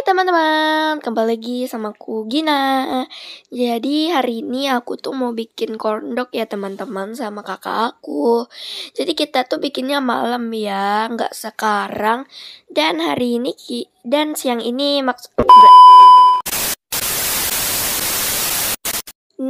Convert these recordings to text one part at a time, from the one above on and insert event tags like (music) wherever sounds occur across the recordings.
Hai teman-teman, kembali lagi sama aku Gina Jadi hari ini aku tuh mau bikin kondok ya teman-teman sama kakak aku Jadi kita tuh bikinnya malam ya, nggak sekarang Dan hari ini, dan siang ini maksud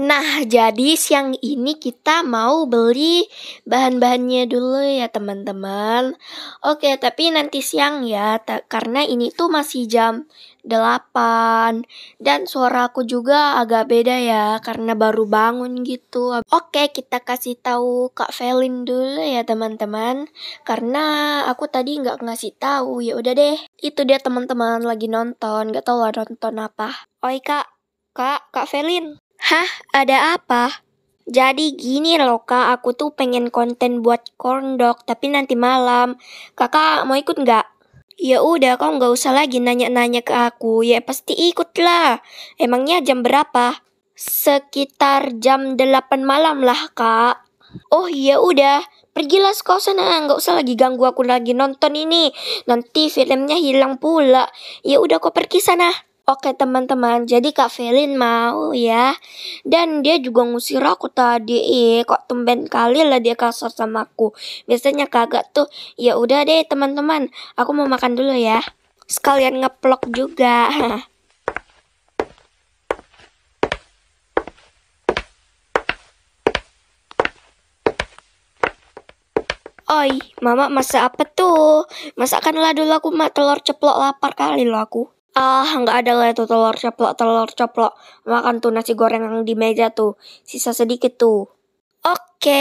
Nah, jadi siang ini kita mau beli bahan-bahannya dulu ya teman-teman. Oke, tapi nanti siang ya, karena ini tuh masih jam 8 dan suara aku juga agak beda ya karena baru bangun gitu. Oke, kita kasih tahu Kak Felin dulu ya teman-teman karena aku tadi nggak ngasih tahu. Ya udah deh. Itu dia teman-teman lagi nonton, Gak tau lah nonton apa. Oi Kak, Kak, Kak Felin. Hah, ada apa? Jadi gini loh kak, aku tuh pengen konten buat dog tapi nanti malam. Kakak mau ikut nggak? Ya udah, kau nggak usah lagi nanya-nanya ke aku, ya pasti ikut lah. Emangnya jam berapa? Sekitar jam 8 malam lah kak. Oh ya udah, pergilah kau sana, nggak usah lagi ganggu aku lagi nonton ini. Nanti filmnya hilang pula. Ya udah kau pergi sana. Oke teman-teman, jadi Kak Felin mau ya. Dan dia juga ngusir aku tadi. Eh, kok temben kali lah dia kasar sama aku. Biasanya kagak tuh. Ya udah deh teman-teman, aku mau makan dulu ya. Sekalian ngeplok juga. (laughs) Oi, mama masak apa tuh? Masakanlah dulu aku mak telur ceplok lapar kali lo aku. Ah, nggak ada lah itu telur ceplok, telur ceplok. Makan tuh nasi goreng yang di meja tuh. Sisa sedikit tuh. Oke.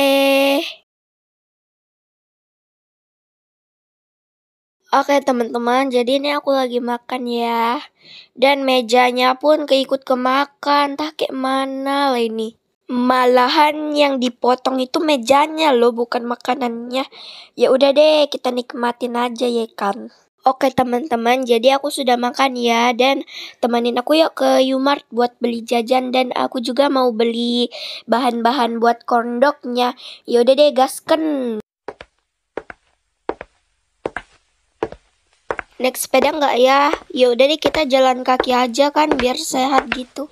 Oke teman-teman, jadi ini aku lagi makan ya. Dan mejanya pun keikut kemakan. Tak kayak mana lah ini. Malahan yang dipotong itu mejanya loh, bukan makanannya. Ya udah deh, kita nikmatin aja ya kan. Oke teman-teman, jadi aku sudah makan ya dan temenin aku yuk ke Yumart buat beli jajan dan aku juga mau beli bahan-bahan buat kondoknya. Yaudah deh gasken. Next sepeda nggak ya? Yaudah deh kita jalan kaki aja kan biar sehat gitu.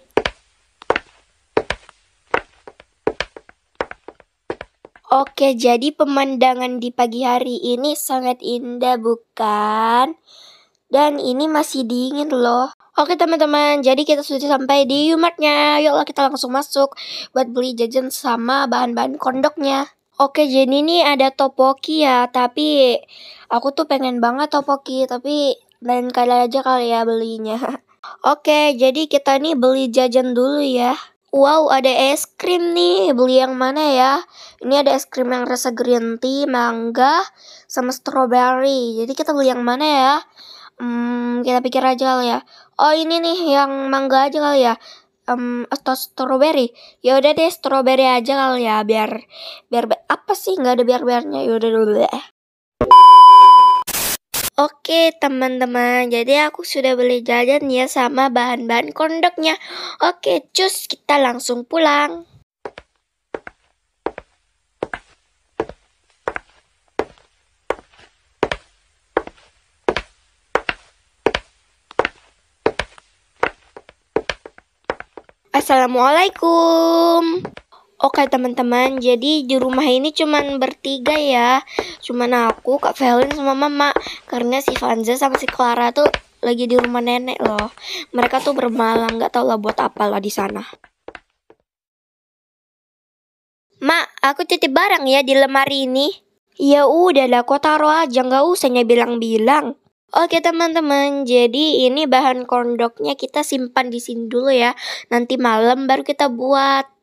Oke, jadi pemandangan di pagi hari ini sangat indah bukan? Dan ini masih dingin loh. Oke teman-teman, jadi kita sudah sampai di umatnya. Yuklah kita langsung masuk buat beli jajan sama bahan-bahan kondoknya. Oke, jadi ini ada topoki ya, tapi aku tuh pengen banget topoki, tapi lain kali aja kali ya belinya. (laughs) Oke, jadi kita nih beli jajan dulu ya. Wow, ada es krim nih. Beli yang mana ya? Ini ada es krim yang rasa green tea, mangga, sama strawberry. Jadi kita beli yang mana ya? Hmm, kita pikir aja kali ya. Oh, ini nih yang mangga aja kali ya. Um, atau strawberry. Ya udah deh, strawberry aja kali ya biar biar apa sih nggak ada biar-biarnya. Ya udah dulu deh. Oke teman-teman, jadi aku sudah beli jajan ya sama bahan-bahan kondoknya. Oke, cus kita langsung pulang. Assalamualaikum. Oke teman-teman, jadi di rumah ini cuman bertiga ya. Cuman aku, Kak Felin sama Mama. Karena si Vanza sama si Clara tuh lagi di rumah nenek loh. Mereka tuh bermalam, nggak tau lah buat apa lah di sana. Mak, aku titip barang ya di lemari ini. Ya udah lah, aku taruh aja, nggak usahnya bilang-bilang. Oke teman-teman, jadi ini bahan kondoknya kita simpan di sini dulu ya. Nanti malam baru kita buat.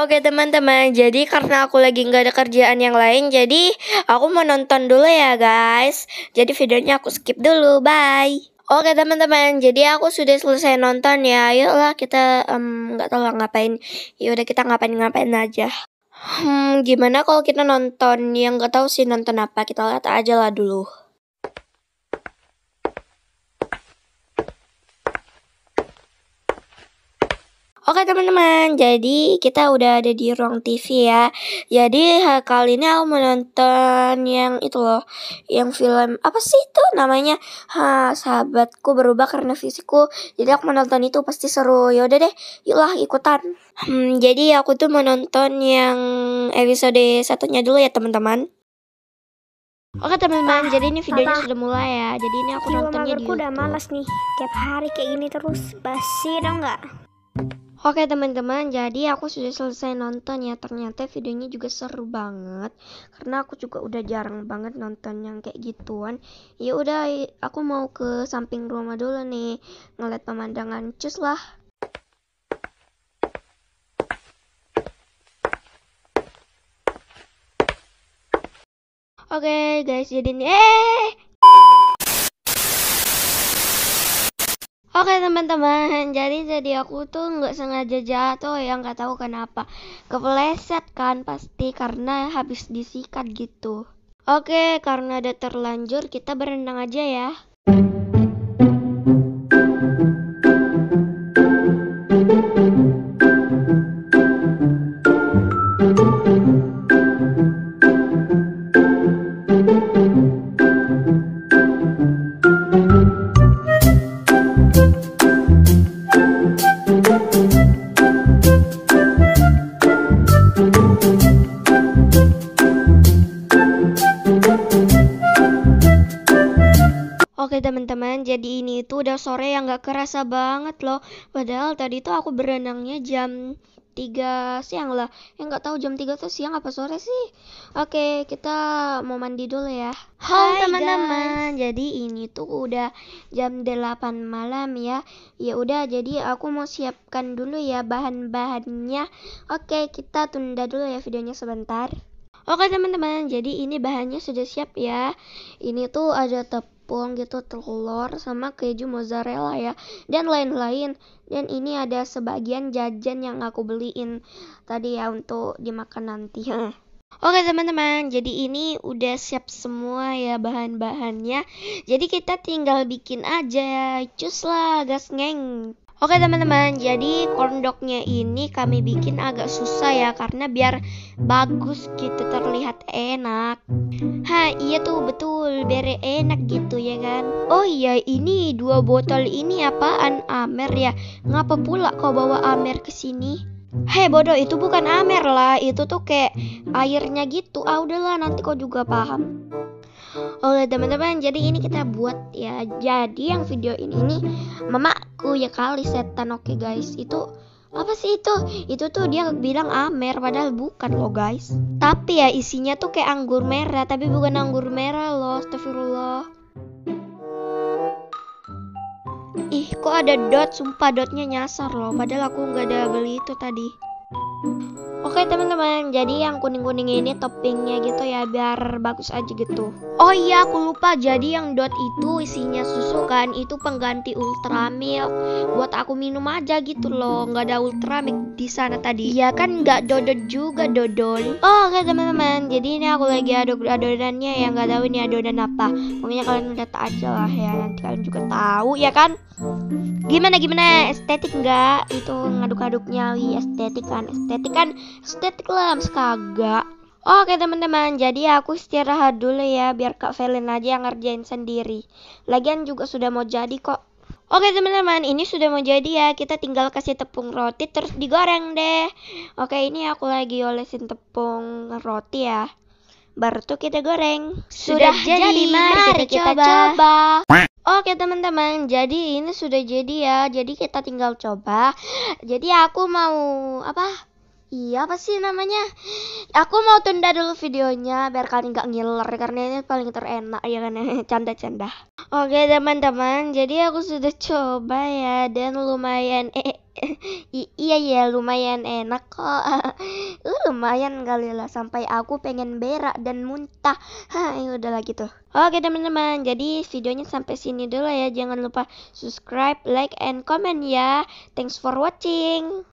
Oke teman-teman, jadi karena aku lagi nggak ada kerjaan yang lain, jadi aku mau nonton dulu ya guys. Jadi videonya aku skip dulu, bye. Oke teman-teman, jadi aku sudah selesai nonton ya. Yuklah kita nggak um, tahu ngapain. Ya udah kita ngapain-ngapain aja. Hmm, gimana kalau kita nonton yang nggak tahu sih nonton apa? Kita lihat aja lah dulu. Oke teman-teman, jadi kita udah ada di ruang TV ya. Jadi kali ini aku menonton yang itu loh, yang film apa sih itu namanya? Ha, sahabatku berubah karena fisikku. Jadi aku menonton itu pasti seru. Ya udah deh, yuklah ikutan. Hmm, jadi aku tuh menonton yang episode satunya dulu ya teman-teman. Oke teman-teman, jadi ini videonya Papa. sudah mulai ya. Jadi ini aku Gila, nontonnya di udah malas nih, tiap hari kayak gini terus basi dong nggak? Oke teman-teman, jadi aku sudah selesai nonton ya. Ternyata videonya juga seru banget karena aku juga udah jarang banget nonton yang kayak gituan. Ya udah, aku mau ke samping rumah dulu nih, ngeliat pemandangan. Cus lah. Oke okay, guys, jadi nih eh Oke teman-teman, jadi jadi aku tuh nggak sengaja jatuh yang nggak tahu kenapa. Kepleset kan pasti karena habis disikat gitu. Oke, karena udah terlanjur kita berenang aja ya. Itu udah sore yang gak kerasa banget loh. Padahal tadi tuh aku berenangnya jam 3 siang lah. Yang gak tahu jam 3 tuh siang apa sore sih. Oke, kita mau mandi dulu ya. Hai teman-teman. Jadi ini tuh udah jam 8 malam ya. Ya udah jadi aku mau siapkan dulu ya bahan-bahannya. Oke, kita tunda dulu ya videonya sebentar. Oke teman-teman, jadi ini bahannya sudah siap ya. Ini tuh ada tepung tepung gitu, telur sama keju mozzarella ya dan lain-lain. Dan ini ada sebagian jajan yang aku beliin tadi ya untuk dimakan nanti. (laughs) Oke teman-teman, jadi ini udah siap semua ya bahan-bahannya. Jadi kita tinggal bikin aja, cus lah gas ngeng. Oke teman-teman, jadi kondoknya ini kami bikin agak susah ya karena biar bagus gitu terlihat enak. Ha, iya tuh betul, biar enak gitu ya kan. Oh iya, ini dua botol ini apaan Amer ya? Ngapa pula kau bawa Amer ke sini? Hei bodoh, itu bukan Amer lah, itu tuh kayak airnya gitu. Ah udahlah, nanti kau juga paham. Oke teman-teman jadi ini kita buat ya jadi yang video ini ini mamaku ya kali setan oke guys itu apa sih itu itu tuh dia bilang amer padahal bukan loh guys tapi ya isinya tuh kayak anggur merah tapi bukan anggur merah loh astagfirullah ih kok ada dot sumpah dotnya nyasar loh padahal aku nggak ada beli itu tadi Oke teman-teman, jadi yang kuning-kuning ini hmm. toppingnya gitu ya biar bagus aja gitu. Oh iya, aku lupa. Jadi yang dot itu isinya susu kan, itu pengganti ultra hmm. milk. Buat aku minum aja gitu loh, nggak ada ultra milk di sana tadi. Iya kan nggak dodot juga dodol. Oh, oke teman-teman, jadi ini aku lagi aduk adonannya yang nggak tahu ini adonan apa. Pokoknya kalian udah tahu aja lah ya, nanti kalian juga tahu ya kan. Gimana gimana estetik nggak itu ngaduk-aduknya, iya, estetik kan, estetik kan estetik lah kagak Oke teman-teman, jadi aku istirahat dulu ya biar Kak Velen aja yang ngerjain sendiri. Lagian juga sudah mau jadi kok. Oke teman-teman, ini sudah mau jadi ya. Kita tinggal kasih tepung roti terus digoreng deh. Oke, ini aku lagi olesin tepung roti ya. Baru tuh kita goreng. Sudah, sudah jadi, jadi, mari, mari kita, kita coba. Oke teman-teman, jadi ini sudah jadi ya. Jadi kita tinggal coba. Jadi aku mau apa? Iya apa sih namanya? Aku mau tunda dulu videonya biar kalian nggak ngiler karena ini paling terenak ya kan (laughs) canda-canda. Oke teman-teman, jadi aku sudah coba ya dan lumayan eh, (laughs) eh iya ya lumayan enak kok. (laughs) lumayan kali lah sampai aku pengen berak dan muntah. Hah, ya udahlah gitu. Oke teman-teman, jadi videonya sampai sini dulu ya. Jangan lupa subscribe, like, and comment ya. Thanks for watching.